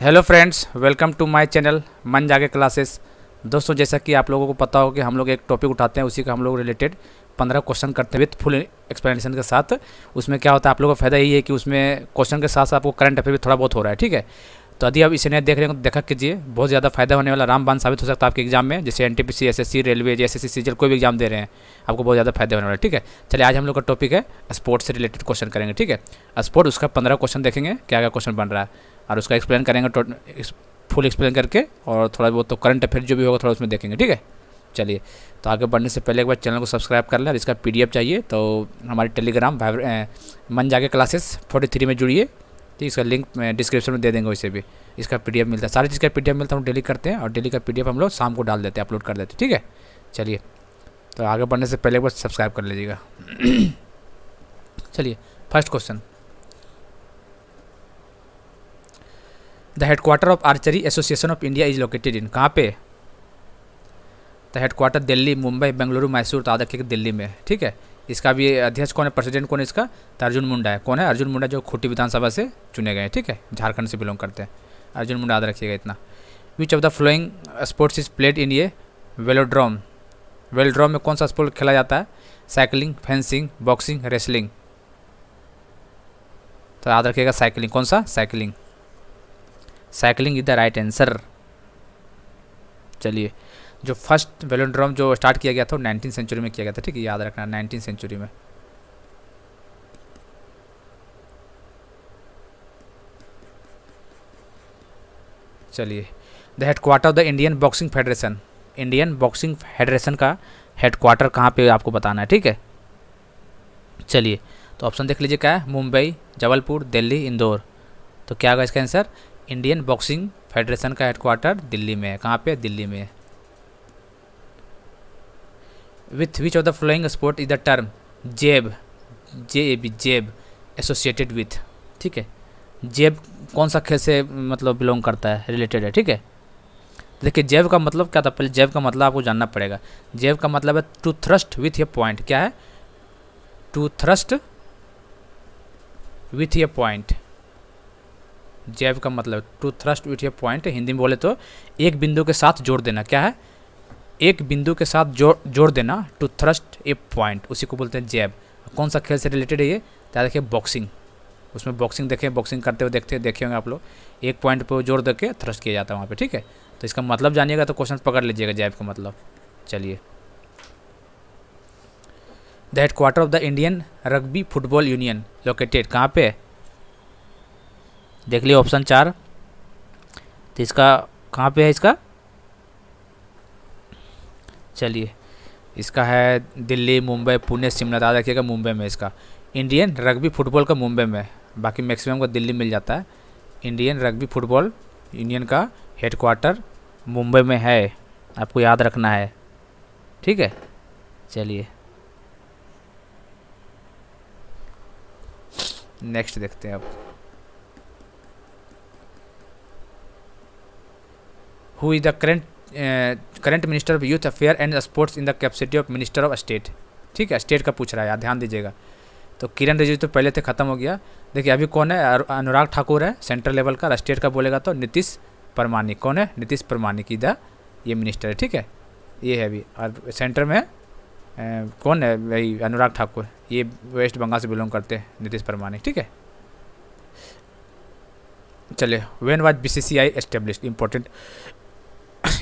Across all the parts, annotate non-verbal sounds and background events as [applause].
hello friends welcome to my channel मन जागे classes दोस्तों जैसा कि आप लोगों को पता हो कि हम लोग एक टॉपिक उठाते हैं उसी का हम लोग रिलेटेड पंद्रह क्वेश्चन करते विथ फुल एक्सप्लेनेशन के साथ उसमें क्या होता है आप लोगों का फ़ायदा यही है कि उसमें क्वेश्चन के साथ साथ आपको करंट अफेयर भी थोड़ा बहुत हो रहा है ठीक है तो यदि आप इसे नहीं देख रहे हैं तो देखा कीजिए बहुत ज़्यादा फायदा होने वाला रामबान साबित हो सकता है आपके एग्जाम में जैसे N T P C S S C railway S S C जल कोई भी एग्जाम दे रहे हैं आपको बहुत ज़्यादा फायदा होने वाला है ठीक है चलिए आज हम लोग का टॉपिक है स्पोर्ट्स से रिलेटेड क्वेश्चन करेंगे ठीक है स्पोर्ट उसका पंद्रह क्वेश्चन देखेंगे क्या क्या क्वेश्चन बन रहा है और उसका एक्सप्लेन करेंगे फुल एक्सप्लेन करके और थोड़ा बहुत तो करंट अफेयर जो भी होगा थोड़ा उसमें देखेंगे ठीक है चलिए तो आगे बढ़ने से पहले एक बार चैनल को सब्सक्राइब कर लें और इसका पीडीएफ चाहिए तो हमारे टेलीग्राम मन जाके क्लासेस फोर्टी थ्री में जुड़िए ठीक इसका लिंक मैं डिस्क्रिप्शन में दे देंगे वैसे भी इसका पीडीएफ मिलता है सारी चीज़ का पी मिलता है हम डेली करते हैं और डेली का पी हम लोग शाम को डाल देते हैं अपलोड कर देते हैं ठीक है चलिए तो आगे बढ़ने से पहले एक बार सब्सक्राइब कर लीजिएगा [clears throat] चलिए first question the headquarter of archery association of India is located in कहाँ पे द हेडक्वार्टर दिल्ली मुंबई बेंगलुरु मैसूर तो आधा दिल्ली में ठीक है इसका भी अध्यक्ष कौन है प्रेसिडेंट कौन है इसका तो अर्जुन मुंडा है कौन है अर्जुन मुंडा जो खुटी विधानसभा से चुने गए हैं ठीक है झारखंड से बिलोंग करते हैं अर्जुन मुंडा याद रखिएगा इतना which of the following sports is played in ये वेलोड्रोम वेलोड्रॉम में कौन सा स्पोर्ट खेला जाता है साइकिलिंग फेंसिंग बॉक्सिंग रेसलिंग तो याद रखिएगा साइकिलिंग कौन सा cycling cycling is the right answer चलिए जो फर्स्ट वेलोड्रोम जो स्टार्ट किया गया था वो नाइनटीन सेंचुरी में किया गया था ठीक है याद रखना नाइनटीन सेंचुरी में चलिए the headquarter of the Indian boxing federation Indian boxing federation का हेड क्वार्टर कहाँ पे आपको बताना है ठीक है चलिए तो ऑप्शन देख लीजिए क्या है मुंबई जबलपुर दिल्ली इंदौर तो क्या होगा इसका आंसर इंडियन बॉक्सिंग फेडरेशन का हेडक्वार्टर दिल्ली में है कहाँ पे दिल्ली में with which of the following sport is the term jab J A B jab associated with ठीक है जेब कौन सा खेल से मतलब बिलोंग करता है रिलेटेड है ठीक है देखिए जेब का मतलब क्या था पहले जेब का मतलब आपको जानना पड़ेगा जेब का मतलब है to thrust with a point क्या है to thrust with a point jab का मतलब to thrust with a point Hindi में बोले तो एक बिंदु के साथ जोड़ देना क्या है एक बिंदु के साथ जोड़ जोड़ देना टू थ्रस्ट ए पॉइंट उसी को बोलते हैं जैब कौन सा खेल से रिलेटेड है ये क्या तो देखिए बॉक्सिंग उसमें बॉक्सिंग देखें बॉक्सिंग करते हुए देखते देखे होंगे आप लोग एक पॉइंट पर जोड़ दे के थ्रस्ट किया जाता है वहाँ पर ठीक है तो इसका मतलब जानिएगा तो क्वेश्चन पकड़ लीजिएगा जैब का मतलब चलिए the headquarter of the Indian rugby football union located कहाँ पे है देख लिए ऑप्शन चार तो इसका कहाँ पे है इसका चलिए इसका है दिल्ली मुंबई पुणे शिमला दादा रखिएगा मुंबई में इसका इंडियन रग्बी फुटबॉल का मुंबई में बाकी मैक्सिमम का दिल्ली मिल जाता है इंडियन रग्बी फुटबॉल यूनियन का हेडक्वार्टर मुंबई में है आपको याद रखना है ठीक है चलिए नेक्स्ट देखते हैं अब who is the current current minister of youth affair and sports in the capacity of minister of state ठीक है स्टेट का पूछ रहा है यार ध्यान दीजिएगा तो किरण रिजिजू तो पहले थे तो ख़त्म हो गया देखिए अभी कौन है अनुराग ठाकुर है सेंट्रल लेवल का स्टेट का बोलेगा तो नीतीश परमानिक कौन है नीतीश परमानिक इधर ये मिनिस्टर है ठीक है ये है अभी और सेंटर में आ, कौन है भाई अनुराग ठाकुर ये वेस्ट बंगाल से बिलोंग करते हैं नीतीश परमानिक ठीक है चलिए when was B C C I establish important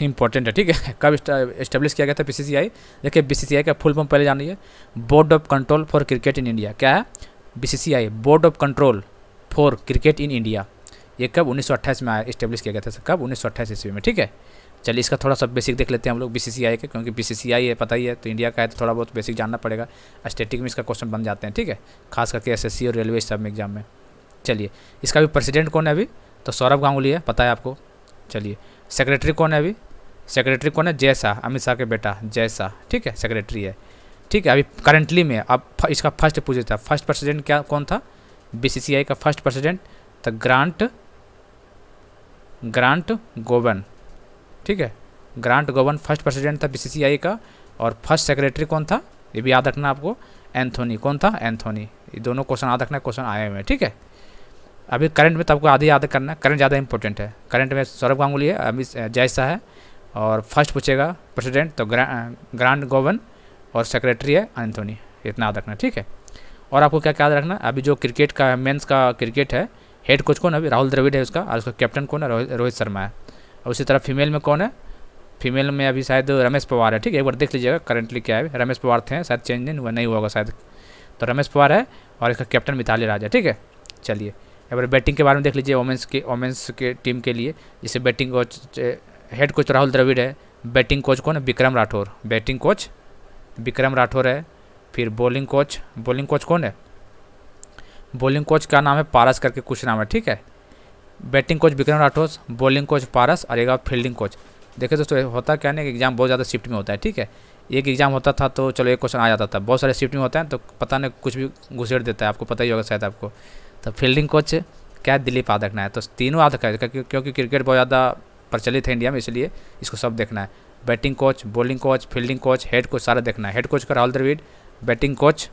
important है ठीक है कब इस्टेब्लिश किया गया था बीसीसीआई देखिए बीसीसीआई का फुल फॉर्म पहले जानिए board of control for cricket in India क्या है BCCI board of control for cricket in India ये कब उन्नीस में आया इस्टेब्लिश किया गया था कब उन्नीस ईस्वी में ठीक है चलिए इसका थोड़ा सा बेसिक देख लेते हैं हम लोग बी के क्योंकि बीसीसीआई है पता ही है तो इंडिया का है तो थोड़ा बहुत बेसिक जानना पड़ेगा स्टेटिक में इसका क्वेश्चन बन जाते हैं ठीक है खास करके एस और रेलवे सब एग्जाम में चलिए इसका भी प्रेसिडेंट कौन है अभी तो सौरभ गांगुली है पता है आपको चलिए सेक्रेटरी कौन है अभी सेक्रेटरी कौन है जैसा अमित शाह के बेटा जैसा ठीक है सेक्रेटरी है ठीक है अभी करंटली में अब इसका फर्स्ट पूछे था फर्स्ट प्रेसिडेंट क्या कौन था बीसीसीआई का फर्स्ट प्रेसिडेंट तो ग्रांट ग्रांट गोवन ठीक है ग्रांट गोवन फर्स्ट प्रेसिडेंट था बीसीसीआई का और फर्स्ट सेक्रेटरी कौन था ये भी याद रखना आपको एंथोनी कौन था एंथोनी ये दोनों क्वेश्चन याद रखना क्वेश्चन आए हुए हैं ठीक है अभी करंट में तो आपको आधे याद करना करंट ज़्यादा इंपॉर्टेंट है करंट में सौरभ गांगुली है अभी जायसा है और फर्स्ट पूछेगा प्रेसिडेंट तो ग्रा, ग्रांड गोवन और सेक्रेटरी है एंथोनी इतना याद रखना ठीक है और आपको क्या याद रखना अभी जो क्रिकेट का मेन्स का क्रिकेट है हेड कोच कौन अभी राहुल द्रविड़ है उसका और उसका कैप्टन कौन है रोहित शर्मा है और उसी तरह फीमेल में कौन है फीमेल में अभी शायद रमेश पवार है ठीक है एक बार देख लीजिएगा करंटली क्या है रमेश पवार थे शायद चेंज नहीं हुआ नहीं हुआ होगा शायद तो रमेश पवार है और इसका कैप्टन मिताली राज है ठीक है चलिए बार बैटिंग के बारे में देख लीजिए वोमेंस के वोमेंस के टीम के लिए जैसे batting coach head coach Rahul Dravid है बैटिंग कोच कौन है विक्रम राठौर बैटिंग कोच विक्रम राठौर है फिर बॉलिंग कोच बॉलिंग कोच कौन है बॉलिंग कोच का नाम है पारस करके कुछ नाम है ठीक है batting coach Vikram Rathour bowling coach Paras और एक फील्डिंग कोच देखिए दोस्तों होता क्या ना एग्जाम बहुत ज़्यादा शिफ्ट में होता है ठीक है एक एग्जाम होता था तो चलो एक क्वेश्चन आ जाता था बहुत सारे शिफ्ट में होते हैं तो पता नहीं कुछ भी घुसेड़ देता है आपको पता ही होगा शायद आपको तो फील्डिंग कोच क्या दिलीप आ ना है तो तीनों आधक है क्योंकि क्रिकेट बहुत ज़्यादा प्रचलित है इंडिया में इसलिए इसको सब देखना है batting coach bowling coach fielding coach head coach सारा देखना है हेड कोच का Rahul Dravid batting coach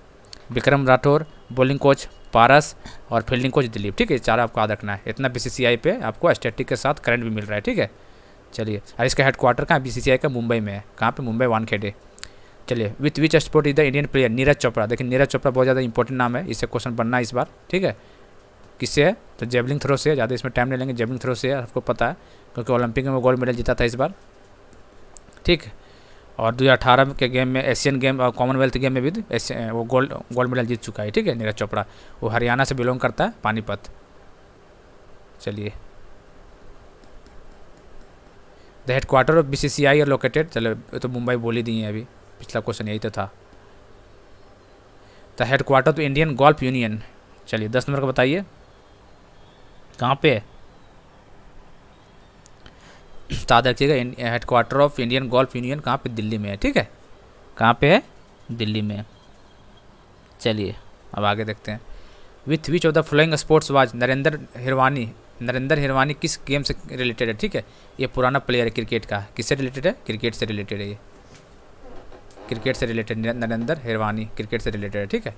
Vikram Rathour bowling coach Paras और फील्डिंग कोच दिलीप ठीक है चार आपको याद रखना है इतना बीसीसीआई पे आपको स्टेटिक के साथ करंट भी मिल रहा है ठीक है चलिए और इसका हेड क्वार्टर कहाँ बीसीसीआई का मुंबई में है कहाँ पे मुंबई वानखेड़े चलिए with which sport is the Indian player Neeraj Chopra देखिए नीरज चोपड़ा बहुत ज़्यादा इंपॉर्टेंट नाम है इससे क्वेश्चन बनना है इस बार ठीक है किससे है तो जेवलिन थ्रो से ज़्यादा इसमें टाइम नहीं लेंगे जेवलिन थ्रो से आपको पता है क्योंकि ओलंपिक में गोल्ड मेडल जीता था इस बार ठीक है और 2018 के गेम में एशियन गेम और कॉमनवेल्थ गेम में भी तो वो गोल्ड गोल्ड मेडल जीत चुका है ठीक है नीरज चोपड़ा वो हरियाणा से बिलोंग करता है पानीपत चलिए the headquarter of B C C I R located चलो ये तो मुंबई बोली दी है अभी पिछला क्वेश्चन यही तो था the headquarter of Indian golf union चलिए दस नंबर का बताइए कहाँ पे है याद रखिएगा headquarter of Indian golf union कहाँ पे दिल्ली में है ठीक है कहाँ पे है दिल्ली में चलिए अब आगे देखते हैं with which of the following sports was Narendra Hirwani Narendra Hirwani किस गेम से रिलेटेड है ठीक है ये पुराना प्लेयर है क्रिकेट का किससे रिलेटेड है क्रिकेट से रिलेटेड है ये क्रिकेट से रिलेटेड नरेंद्र हिरवानी क्रिकेट से रिलेटेड है ठीक है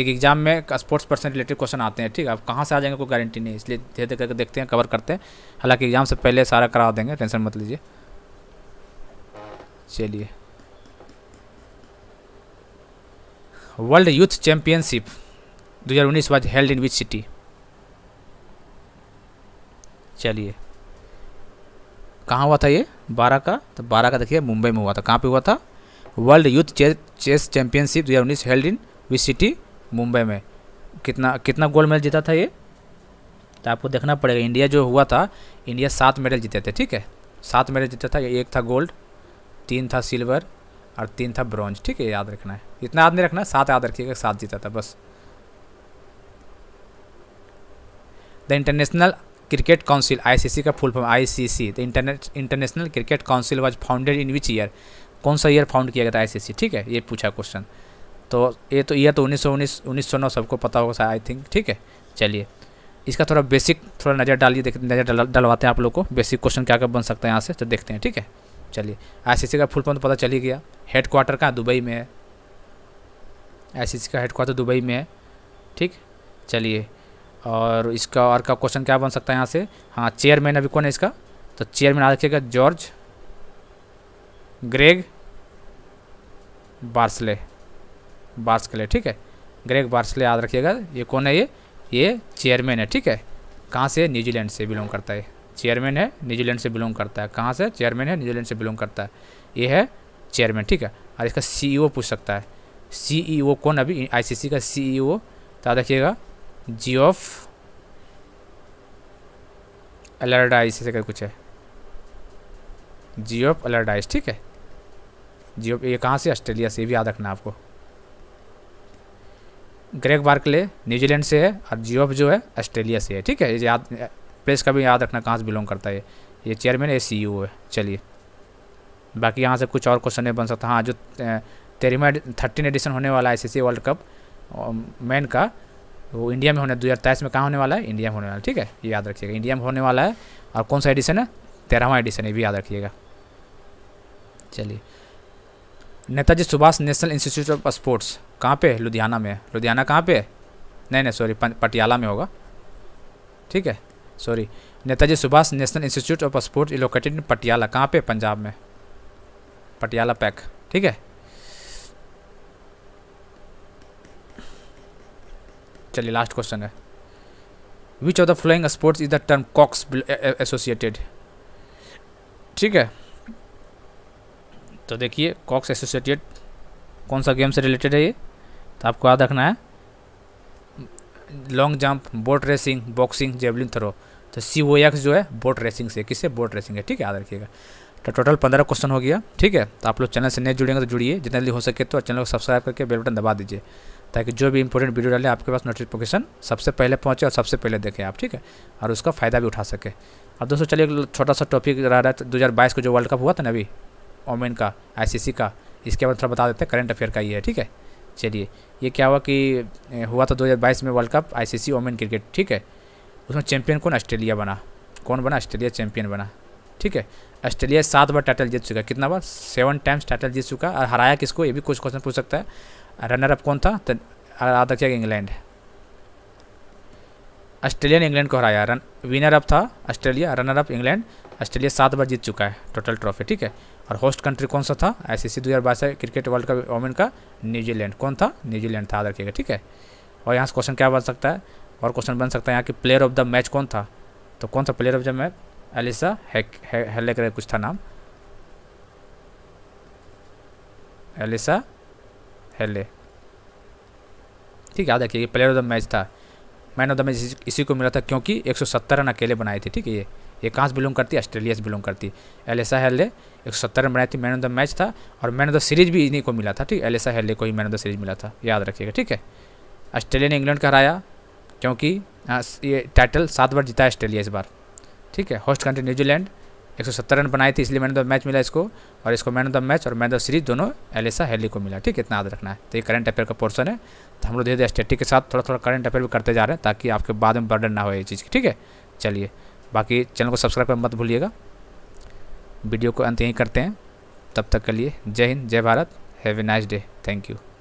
एक एग्जाम में स्पोर्ट्स पर्सन रिलेटेड क्वेश्चन आते हैं ठीक है अब कहाँ से आ जाएंगे कोई गारंटी नहीं इसलिए धीरे धीरे करके देखते हैं कवर करते हैं हालांकि एग्जाम से पहले सारा करा देंगे टेंशन मत लीजिए चलिए वर्ल्ड यूथ चैंपियनशिप 2019 हज़ार उन्नीस was held in which city चलिए कहाँ हुआ था ये बारह का तो बारह का देखिए मुंबई में हुआ था कहाँ पे हुआ था वर्ल्ड यूथ चेस हजार 2019 held in which city Mumbai में कितना कितना गोल्ड मेडल जीता था ये तो आपको देखना पड़ेगा इंडिया जो हुआ था इंडिया सात मेडल जीते थे ठीक है सात मेडल जीता था एक था गोल्ड तीन था सिल्वर और तीन था ब्रॉन्ज ठीक है याद रखना है इतना याद नहीं रखना सात याद रखिएगा सात जीता था बस the International Cricket Council ICC का full form ICC the International Cricket Council was founded in which year कौन सा ईयर फाउंड किया गया था आईसीसी ठीक है ये पूछा क्वेश्चन तो ये तो ये तो उन्नीस सौ उन्नीस उन्नीस सौ नौ सबको पता होगा आई थिंक ठीक है चलिए इसका थोड़ा बेसिक थोड़ा नज़र डालिए देख नज़र डलवाते हैं आप लोग को बेसिक क्वेश्चन क्या क्या बन सकता है यहाँ से तो देखते हैं ठीक है चलिए आई का फुल फॉर्म तो पता चल ही गया हेड क्वार्टर कहाँ दुबई में है आई का हेड क्वार्टर दुबई में है ठीक चलिए और इसका और का क्वेश्चन क्या बन सकता है यहाँ से हाँ चेयरमैन अभी कौन है इसका तो चेयरमैन आ रखिएगा जॉर्ज ग्रेग बार्सले बार्स के लिए ठीक है ग्रेग बार्स के लिए याद रखिएगा ये कौन है ये ये चेयरमैन है ठीक है कहाँ से न्यूजीलैंड से बिलोंग करता है चेयरमैन है न्यूजीलैंड से बिलोंग करता है कहाँ से चेयरमैन है न्यूजीलैंड से बिलोंग करता है ये है चेयरमैन ठीक है और इसका सी पूछ सकता है सी कौन अभी आई का सी तो याद रखिएगा जी ऑफ अलर्डाइज ऐसे कुछ है जी ऑफ अलर्डाइस ठीक है जी ये कहाँ से ऑस्ट्रेलिया से भी याद रखना आपको ग्रेग बार्कले न्यूजीलैंड से है और जीओफ जो है ऑस्ट्रेलिया से है ठीक है याद प्लेस का भी याद रखना कहाँ से बिलोंग करता है ये चेयरमैन ए सी है चलिए बाकी यहाँ से कुछ और क्वेश्चन नहीं बन सकता हाँ जो तेरहवा थर्टीन एडिशन होने वाला है आई वर्ल्ड कप मैन का वो इंडिया में होने दो हज़ार तेईस में कहाँ होने वाला है इंडिया में होने वाला है ठीक है ये याद रखिएगा इंडिया में होने वाला है और कौन सा एडिशन है तेरहवा एडिशन ये भी याद रखिएगा चलिए Netaji Subhash National Institute of Sports कहाँ पे लुधियाना में लुधियाना कहाँ पे है नहीं नहीं सॉरी पटियाला में होगा ठीक है sorry Netaji Subhash National Institute of Sports located in Patiala कहाँ पे पंजाब में पटियाला पैक ठीक है चलिए लास्ट क्वेश्चन है which of the following sports is the term cox associated ठीक है तो देखिए कॉक्स एसोसिएटेड कौन सा गेम से रिलेटेड है ये तो आपको याद रखना है long jump boat racing boxing javelin throw तो सी ओ एक्स जो है बोट रेसिंग से किससे बोट रेसिंग है ठीक है याद रखिएगा तो टोटल पंद्रह क्वेश्चन हो गया ठीक है तो आप लोग चैनल से नहीं जुड़ेंगे तो जुड़िए जितना जल्दी हो सके तो चैनल को सब्सक्राइब करके बेल बटन दबा दीजिए ताकि जो भी इंपॉर्टेंट वीडियो डाले आपके पास नोटिफिकेशन सबसे पहले पहुँचे और सबसे पहले देखें आप ठीक है और उसका फ़ायदा भी उठा सके अब दोस्तों चलिए छोटा सा टॉपिक रह रहा है दो हज़ार बाईस को जो वर्ल्ड कप हुआ था ना अभी ओमेन का सी का इसके बारे में थोड़ा बता देते हैं करंट अफेयर का ये है ठीक है चलिए ये क्या हुआ कि हुआ था 2022 में World Cup ICC C cricket ठीक है उसमें चैंपियन कौन ऑस्ट्रेलिया बना कौन बना ऑस्ट्रेलिया चैंपियन बना ठीक है ऑस्ट्रेलिया सात बार टाइटल जीत चुका कितना बार सेवन टाइम्स टाइटल जीत चुका और हराया किसको ये भी कुछ क्वेश्चन पूछ सकता है रनर अप कौन था तो आधा क्या इंग्लैंड ऑस्ट्रेलिया ने इंग्लैंड को हराया रन विनर अप था Australia runner up England Australia सात बार जीत चुका है टोटल ट्रॉफी ठीक है और होस्ट कंट्री कौन सा था सी दो क्रिकेट वर्ल्ड कप वोमेन का न्यूजीलैंड कौन था न्यूजीलैंड था आदर रखिएगा ठीक है और यहाँ से क्वेश्चन क्या बन सकता है और क्वेश्चन बन सकता है यहाँ की प्लेयर ऑफ द मैच कौन था तो कौन सा player of the match Alyssa कर कुछ था नाम एलिसा हेले ठीक है याद रखिए प्लेयर ऑफ द मैच था मैन ऑफ द मैच इसी को मिला था क्योंकि 170 रन अकेले बनाए थे ठीक है ये ये कहाँ से बिलोंग करती है ऑस्ट्रेलिया से बिलोंग करती है एलेसा हेल्ले एक सौ सत्तर रन बनाई थी मैन ऑफ द मैच था और मैन ऑफ द सीरीज भी इन्हीं को मिला था ठीक एलेसा हेल्ले को ही मैन ऑफ द सीरीज मिला था याद रखिएगा ठीक है ऑस्ट्रेलिया ने इंग्लैंड का हराया क्योंकि हाँ, ये टाइटल सात बार जीता है ऑस्ट्रेलिया इस बार ठीक है होस्ट कंट्री न्यूजीलैंड एक सौ सत्तर रन बनाई थी इसलिए मैन ऑफ द मैच मिला इसको और इसको मैन ऑफ द मैच और मैन ऑफ द सीरीज दोनों एलेसा हेली को मिला ठीक है इतना याद रखना है तो ये करंट अफेयर का पोर्सन है तो हम लोग धीरे धीरे स्टेटिक के साथ थोड़ा थोड़ा करंट अफेयर भी करते जा रहे हैं ताकि आपके बाद में बर्डन ना हो ये चीज़ की ठीक है चलिए बाकी चैनल को सब्सक्राइब करना मत भूलिएगा वीडियो को अंत यहीं करते हैं तब तक के लिए Jai Hind Jai Bharat have a nice day thank you